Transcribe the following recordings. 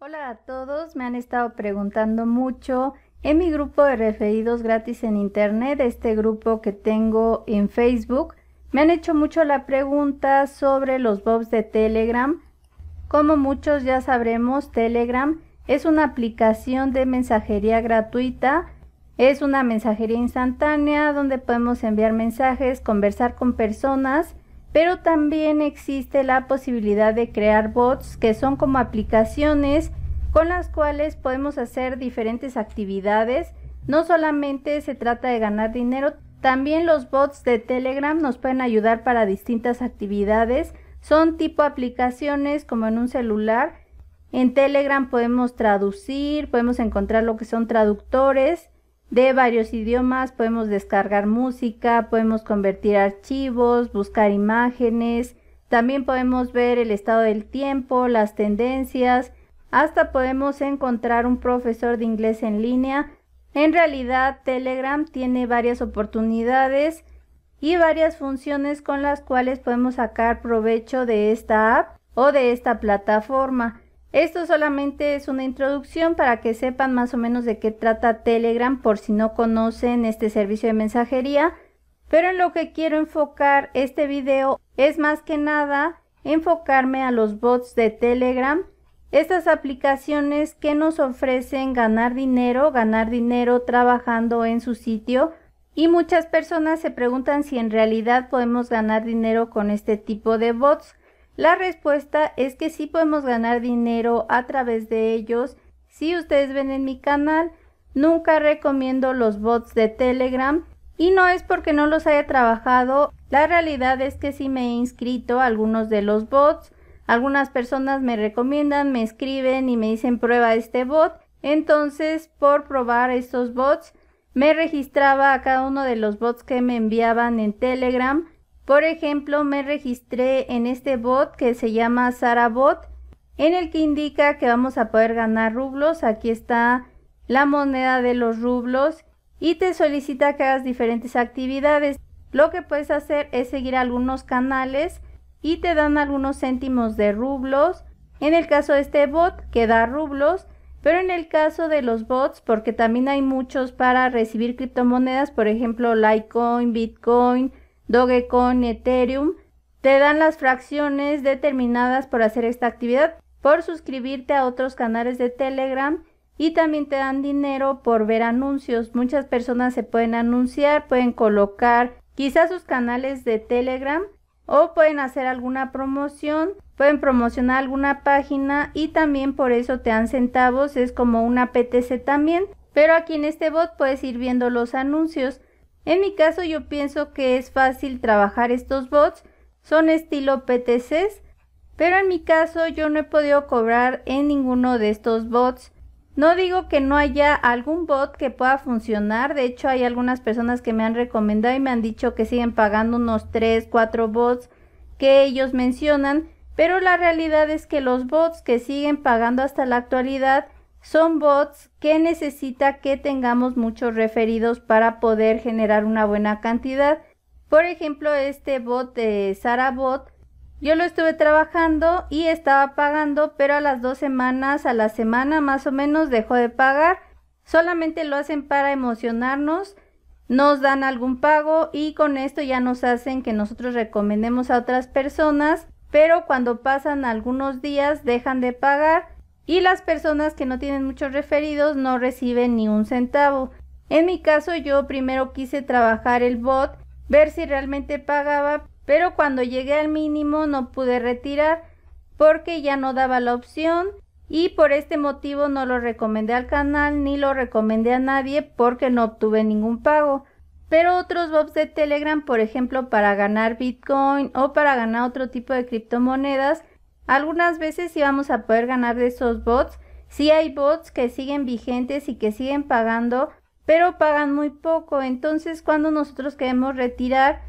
Hola a todos, me han estado preguntando mucho en mi grupo de referidos gratis en internet, este grupo que tengo en Facebook. Me han hecho mucho la pregunta sobre los bobs de Telegram. Como muchos ya sabremos, Telegram es una aplicación de mensajería gratuita. Es una mensajería instantánea donde podemos enviar mensajes, conversar con personas pero también existe la posibilidad de crear bots que son como aplicaciones con las cuales podemos hacer diferentes actividades. No solamente se trata de ganar dinero, también los bots de Telegram nos pueden ayudar para distintas actividades. Son tipo aplicaciones como en un celular. En Telegram podemos traducir, podemos encontrar lo que son traductores de varios idiomas, podemos descargar música, podemos convertir archivos, buscar imágenes, también podemos ver el estado del tiempo, las tendencias, hasta podemos encontrar un profesor de inglés en línea. En realidad, Telegram tiene varias oportunidades y varias funciones con las cuales podemos sacar provecho de esta app o de esta plataforma. Esto solamente es una introducción para que sepan más o menos de qué trata Telegram por si no conocen este servicio de mensajería. Pero en lo que quiero enfocar este video es más que nada enfocarme a los bots de Telegram, estas aplicaciones que nos ofrecen ganar dinero, ganar dinero trabajando en su sitio y muchas personas se preguntan si en realidad podemos ganar dinero con este tipo de bots. La respuesta es que sí podemos ganar dinero a través de ellos. Si ustedes ven en mi canal, nunca recomiendo los bots de Telegram y no es porque no los haya trabajado. La realidad es que sí me he inscrito a algunos de los bots. Algunas personas me recomiendan, me escriben y me dicen prueba este bot. Entonces, por probar estos bots, me registraba a cada uno de los bots que me enviaban en Telegram por ejemplo, me registré en este bot que se llama Sarabot, en el que indica que vamos a poder ganar rublos. Aquí está la moneda de los rublos y te solicita que hagas diferentes actividades. Lo que puedes hacer es seguir algunos canales y te dan algunos céntimos de rublos. En el caso de este bot que da rublos, pero en el caso de los bots, porque también hay muchos para recibir criptomonedas, por ejemplo Litecoin, Bitcoin, Dogecoin, Ethereum, te dan las fracciones determinadas por hacer esta actividad, por suscribirte a otros canales de Telegram y también te dan dinero por ver anuncios. Muchas personas se pueden anunciar, pueden colocar quizás sus canales de Telegram o pueden hacer alguna promoción, pueden promocionar alguna página y también por eso te dan centavos, es como una PTC también, pero aquí en este bot puedes ir viendo los anuncios. En mi caso yo pienso que es fácil trabajar estos bots, son estilo PTCs, pero en mi caso yo no he podido cobrar en ninguno de estos bots. No digo que no haya algún bot que pueda funcionar, de hecho hay algunas personas que me han recomendado y me han dicho que siguen pagando unos 3, 4 bots que ellos mencionan, pero la realidad es que los bots que siguen pagando hasta la actualidad son bots que necesita que tengamos muchos referidos para poder generar una buena cantidad. Por ejemplo, este bot de Sarabot, yo lo estuve trabajando y estaba pagando, pero a las dos semanas, a la semana más o menos, dejó de pagar. Solamente lo hacen para emocionarnos, nos dan algún pago y con esto ya nos hacen que nosotros recomendemos a otras personas, pero cuando pasan algunos días dejan de pagar y las personas que no tienen muchos referidos no reciben ni un centavo. En mi caso yo primero quise trabajar el bot, ver si realmente pagaba, pero cuando llegué al mínimo no pude retirar porque ya no daba la opción y por este motivo no lo recomendé al canal ni lo recomendé a nadie porque no obtuve ningún pago. Pero otros bots de Telegram, por ejemplo, para ganar Bitcoin o para ganar otro tipo de criptomonedas, algunas veces sí vamos a poder ganar de esos bots. Sí hay bots que siguen vigentes y que siguen pagando, pero pagan muy poco. Entonces cuando nosotros queremos retirar,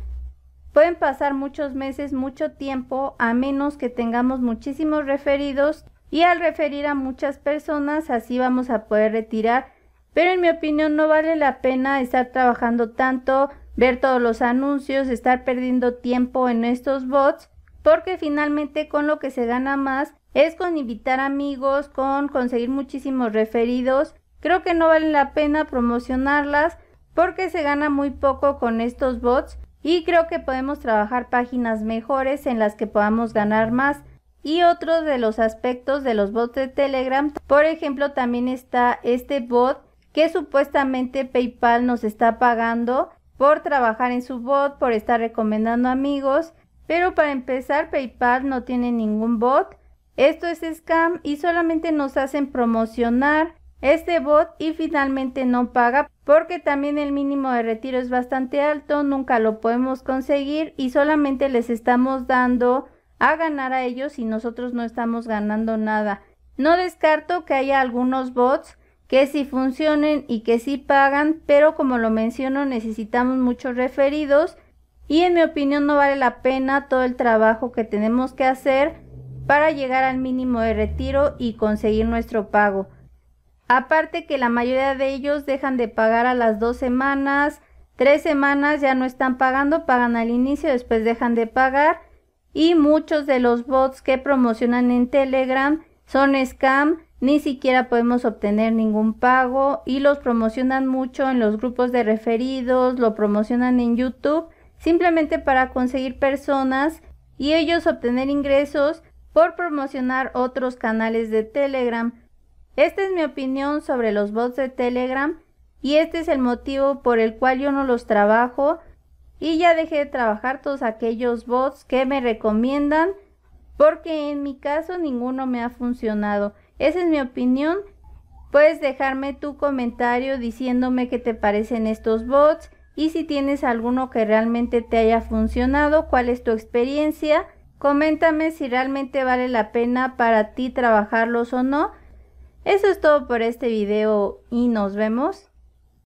pueden pasar muchos meses, mucho tiempo, a menos que tengamos muchísimos referidos. Y al referir a muchas personas, así vamos a poder retirar. Pero en mi opinión no vale la pena estar trabajando tanto, ver todos los anuncios, estar perdiendo tiempo en estos bots porque finalmente con lo que se gana más es con invitar amigos, con conseguir muchísimos referidos. Creo que no vale la pena promocionarlas porque se gana muy poco con estos bots y creo que podemos trabajar páginas mejores en las que podamos ganar más. Y otro de los aspectos de los bots de Telegram, por ejemplo, también está este bot que supuestamente PayPal nos está pagando por trabajar en su bot, por estar recomendando amigos pero para empezar, PayPal no tiene ningún bot. Esto es scam y solamente nos hacen promocionar este bot y finalmente no paga porque también el mínimo de retiro es bastante alto, nunca lo podemos conseguir y solamente les estamos dando a ganar a ellos y nosotros no estamos ganando nada. No descarto que haya algunos bots que sí funcionen y que sí pagan, pero como lo menciono necesitamos muchos referidos y en mi opinión no vale la pena todo el trabajo que tenemos que hacer para llegar al mínimo de retiro y conseguir nuestro pago. Aparte que la mayoría de ellos dejan de pagar a las dos semanas, tres semanas ya no están pagando, pagan al inicio, después dejan de pagar y muchos de los bots que promocionan en Telegram son scam, ni siquiera podemos obtener ningún pago y los promocionan mucho en los grupos de referidos, lo promocionan en YouTube simplemente para conseguir personas y ellos obtener ingresos por promocionar otros canales de Telegram. Esta es mi opinión sobre los bots de Telegram y este es el motivo por el cual yo no los trabajo y ya dejé de trabajar todos aquellos bots que me recomiendan porque en mi caso ninguno me ha funcionado. Esa es mi opinión. Puedes dejarme tu comentario diciéndome qué te parecen estos bots y si tienes alguno que realmente te haya funcionado, cuál es tu experiencia. Coméntame si realmente vale la pena para ti trabajarlos o no. Eso es todo por este video y nos vemos.